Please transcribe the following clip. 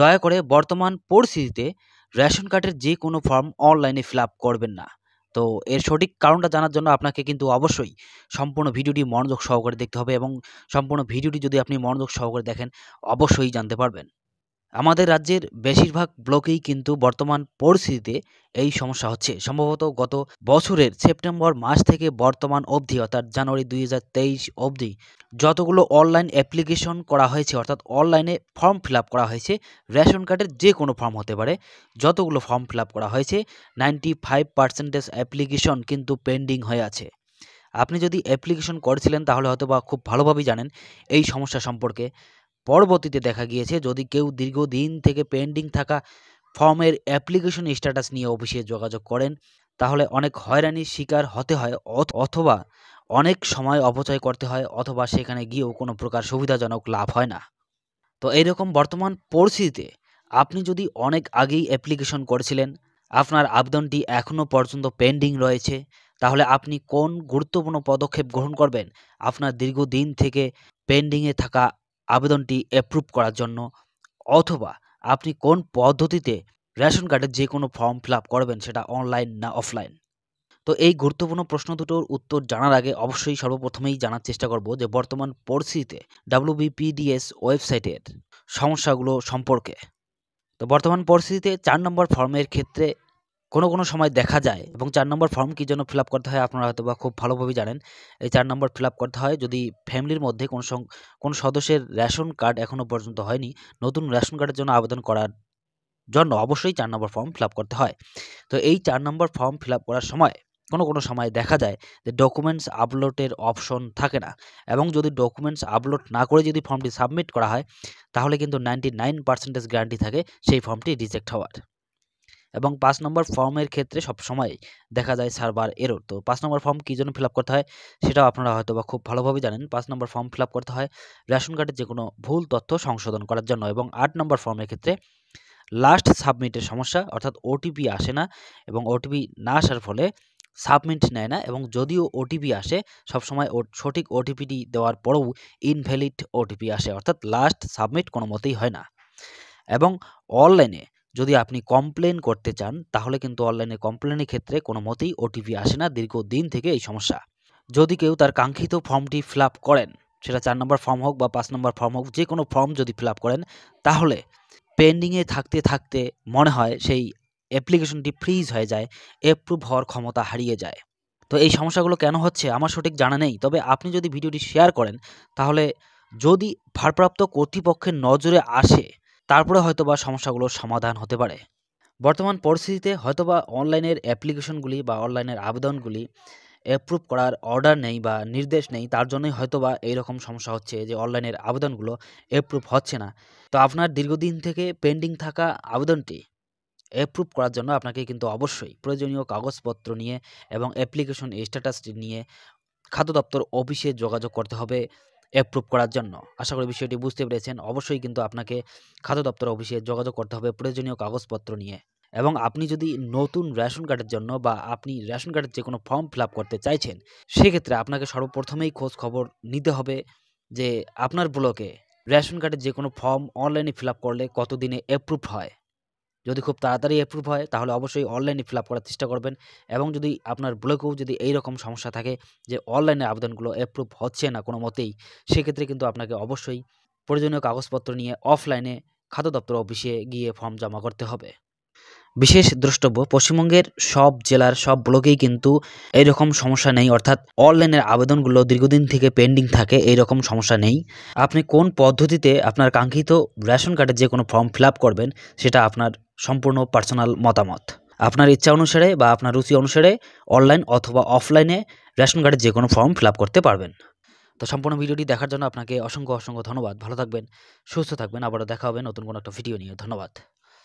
দয়া করে বর্তমান পরিস্থিতিতে রেশন কার্ডের যে কোনো ফর্ম অনলাইনে ফিল করবেন না তো এর সঠিক কারণটা জানার জন্য আপনাকে কিন্তু অবশ্যই সম্পূর্ণ ভিডিওটি মনোযোগ সহকারে দেখতে হবে এবং সম্পূর্ণ ভিডিওটি যদি আপনি মনোযোগ সহকারে দেখেন অবশ্যই জানতে পারবেন আমাদের রাজ্যের বেশিরভাগ ব্লকেই কিন্তু বর্তমান পরিস্থিতিতে এই সমস্যা হচ্ছে সম্ভবত গত বছরের সেপ্টেম্বর মাস থেকে বর্তমান অবধি অর্থাৎ জানুয়ারি দুই অবধি যতগুলো অনলাইন অ্যাপ্লিকেশন করা হয়েছে অর্থাৎ অনলাইনে ফর্ম ফিল করা হয়েছে রেশন কার্ডের যে কোনো ফর্ম হতে পারে যতগুলো ফর্ম ফিল করা হয়েছে নাইনটি ফাইভ পার্সেন্টেজ অ্যাপ্লিকেশন কিন্তু পেন্ডিং হয়ে আছে আপনি যদি অ্যাপ্লিকেশন করেছিলেন তাহলে হয়তো বা খুব ভালোভাবেই জানেন এই সমস্যা সম্পর্কে পরবর্তীতে দেখা গিয়েছে যদি কেউ দীর্ঘদিন থেকে পেন্ডিং থাকা ফর্মের অ্যাপ্লিকেশন স্ট্যাটাস নিয়ে অফিসে যোগাযোগ করেন তাহলে অনেক হয়রানির শিকার হতে হয় অথবা অনেক সময় অপচয় করতে হয় অথবা সেখানে গিয়েও কোনো প্রকার সুবিধাজনক লাভ হয় না তো এইরকম বর্তমান পরিস্থিতিতে আপনি যদি অনেক আগেই অ্যাপ্লিকেশন করেছিলেন আপনার আবেদনটি এখনও পর্যন্ত পেন্ডিং রয়েছে তাহলে আপনি কোন গুরুত্বপূর্ণ পদক্ষেপ গ্রহণ করবেন আপনার দীর্ঘদিন থেকে পেন্ডিংয়ে থাকা আবেদনটি অ্যাপ্রুভ করার জন্য অথবা আপনি কোন পদ্ধতিতে রেশন কার্ডের যে কোনো ফর্ম ফিল করবেন সেটা অনলাইন না অফলাইন তো এই গুরুত্বপূর্ণ প্রশ্ন দুটোর উত্তর জানার আগে অবশ্যই সর্বপ্রথমেই জানার চেষ্টা করব যে বর্তমান পরিস্থিতিতে ডাব্লিউবিপিডিএস ওয়েবসাইটের সমস্যাগুলো সম্পর্কে তো বর্তমান পরিস্থিতিতে চার নম্বর ফর্মের ক্ষেত্রে কোনো কোনো সময় দেখা যায় এবং চার নম্বর ফর্ম কী জন্য ফিল করতে হয় আপনারা হয়তো বা খুব ভালোভাবেই জানেন এই চার নম্বর ফিল করতে হয় যদি ফ্যামিলির মধ্যে কোনো কোনো সদস্যের রেশন কার্ড এখনও পর্যন্ত হয়নি নতুন রেশন কার্ডের জন্য আবেদন করার জন্য অবশ্যই চার নম্বর ফর্ম ফিল করতে হয় তো এই চার নম্বর ফর্ম ফিল করার সময় কোনো কোনো সময় দেখা যায় যে ডকুমেন্টস আপলোডের অপশন থাকে না এবং যদি ডকুমেন্টস আপলোড না করে যদি ফর্মটি সাবমিট করা হয় তাহলে কিন্তু নাইনটি নাইন পার্সেন্টেজ গ্যারান্টি থাকে সেই ফর্মটি রিজেক্ট হওয়ার এবং পাঁচ নম্বর ফর্মের ক্ষেত্রে সব সময় দেখা যায় সার্ভার এরর তো পাঁচ নম্বর ফর্ম কী জন্য ফিল আপ করতে হয় সেটাও আপনারা হয়তো বা খুব ভালোভাবে জানেন পাঁচ নম্বর ফর্ম ফিল আপ করতে হয় রেশন কার্ডের যে কোনো ভুল তথ্য সংশোধন করার জন্য এবং আট নম্বর ফর্মের ক্ষেত্রে লাস্ট সাবমিটের সমস্যা অর্থাৎ ওটিপি আসে না এবং ওটিপি না আসার ফলে সাবমিট নেয় না এবং যদিও ওটিপি আসে সবসময় সঠিক ওটিপিটি দেওয়ার পরেও ইনভ্যালিড ওটিপি আসে অর্থাৎ লাস্ট সাবমিট কোনো মতেই হয় না এবং অনলাইনে যদি আপনি কমপ্লেন করতে চান তাহলে কিন্তু অনলাইনে কমপ্লেনের ক্ষেত্রে কোনো মতেই ওটিপি আসে না দীর্ঘদিন থেকে এই সমস্যা যদি কেউ তার কাঙ্ক্ষিত ফর্মটি ফিল করেন সেটা চার নম্বর ফর্ম হোক বা পাঁচ নম্বর ফর্ম হোক যে কোনো ফর্ম যদি ফিল করেন তাহলে পেন্ডিংয়ে থাকতে থাকতে মনে হয় সেই অ্যাপ্লিকেশনটি ফ্রিজ হয়ে যায় অ্যাপ্রুভ হওয়ার ক্ষমতা হারিয়ে যায় তো এই সমস্যাগুলো কেন হচ্ছে আমার সঠিক জানা নেই তবে আপনি যদি ভিডিওটি শেয়ার করেন তাহলে যদি ভারপ্রাপ্ত কর্তৃপক্ষের নজরে আসে তারপরে হয়তোবা সমস্যাগুলোর সমাধান হতে পারে বর্তমান পরিস্থিতিতে হয়তোবা অনলাইনের অ্যাপ্লিকেশনগুলি বা অনলাইনের আবেদনগুলি অ্যাপ্রুভ করার অর্ডার নেই বা নির্দেশ নেই তার জন্যই হয়তোবা এইরকম সমস্যা হচ্ছে যে অনলাইনের আবেদনগুলো অ্যাপ্রুভ হচ্ছে না তো আপনার দীর্ঘদিন থেকে পেন্ডিং থাকা আবেদনটি অ্যাপ্রুভ করার জন্য আপনাকে কিন্তু অবশ্যই প্রয়োজনীয় কাগজপত্র নিয়ে এবং অ্যাপ্লিকেশন স্ট্যাটাসটি নিয়ে খাদ্য দপ্তর অফিসে যোগাযোগ করতে হবে অ্যাপ্রুভ করার জন্য আশা করি বিষয়টি বুঝতে পেরেছেন অবশ্যই কিন্তু আপনাকে খাদ্য দপ্তর অফিসে যোগাযোগ করতে হবে প্রয়োজনীয় কাগজপত্র নিয়ে এবং আপনি যদি নতুন রেশন কার্ডের জন্য বা আপনি রেশন কার্ডের যে কোনো ফর্ম ফিল করতে চাইছেন সেক্ষেত্রে আপনাকে সর্বপ্রথমেই খোঁজ খবর নিতে হবে যে আপনার ব্লকে রেশন কার্ডের যে কোনো ফর্ম অনলাইনে ফিল করলে কতদিনে অ্যাপ্রুভ হয় যদি খুব তাড়াতাড়ি অ্যাপ্রুভ হয় তাহলে অবশ্যই অনলাইনে ফিল করার চেষ্টা করবেন এবং যদি আপনার ব্লকেও যদি এই রকম সমস্যা থাকে যে অনলাইনে আবেদনগুলো অ্যাপ্রুভ হচ্ছে না কোনো মতেই সেক্ষেত্রে কিন্তু আপনাকে অবশ্যই প্রয়োজনীয় কাগজপত্র নিয়ে অফলাইনে খাদ্য দপ্তর অফিসে গিয়ে ফর্ম জমা করতে হবে বিশেষ দ্রষ্টব্য পশ্চিমবঙ্গের সব জেলার সব ব্লকেই কিন্তু এইরকম সমস্যা নেই অর্থাৎ অনলাইনের আবেদনগুলো দীর্ঘদিন থেকে পেন্ডিং থাকে এইরকম সমস্যা নেই আপনি কোন পদ্ধতিতে আপনার কাঙ্ক্ষিত রেশন কার্ডের যে কোনো ফর্ম ফিল করবেন সেটা আপনার সম্পূর্ণ পার্সোনাল মতামত আপনার ইচ্ছা অনুসারে বা আপনার রুচি অনুসারে অনলাইন অথবা অফলাইনে রেশন কার্ডের যে কোনো ফর্ম ফিল করতে পারবেন তো সম্পূর্ণ ভিডিওটি দেখার জন্য আপনাকে অসংখ্য অসংখ্য ধন্যবাদ ভালো থাকবেন সুস্থ থাকবেন আবারও দেখা হবে নতুন কোনো একটা ভিডিও নিয়ে ধন্যবাদ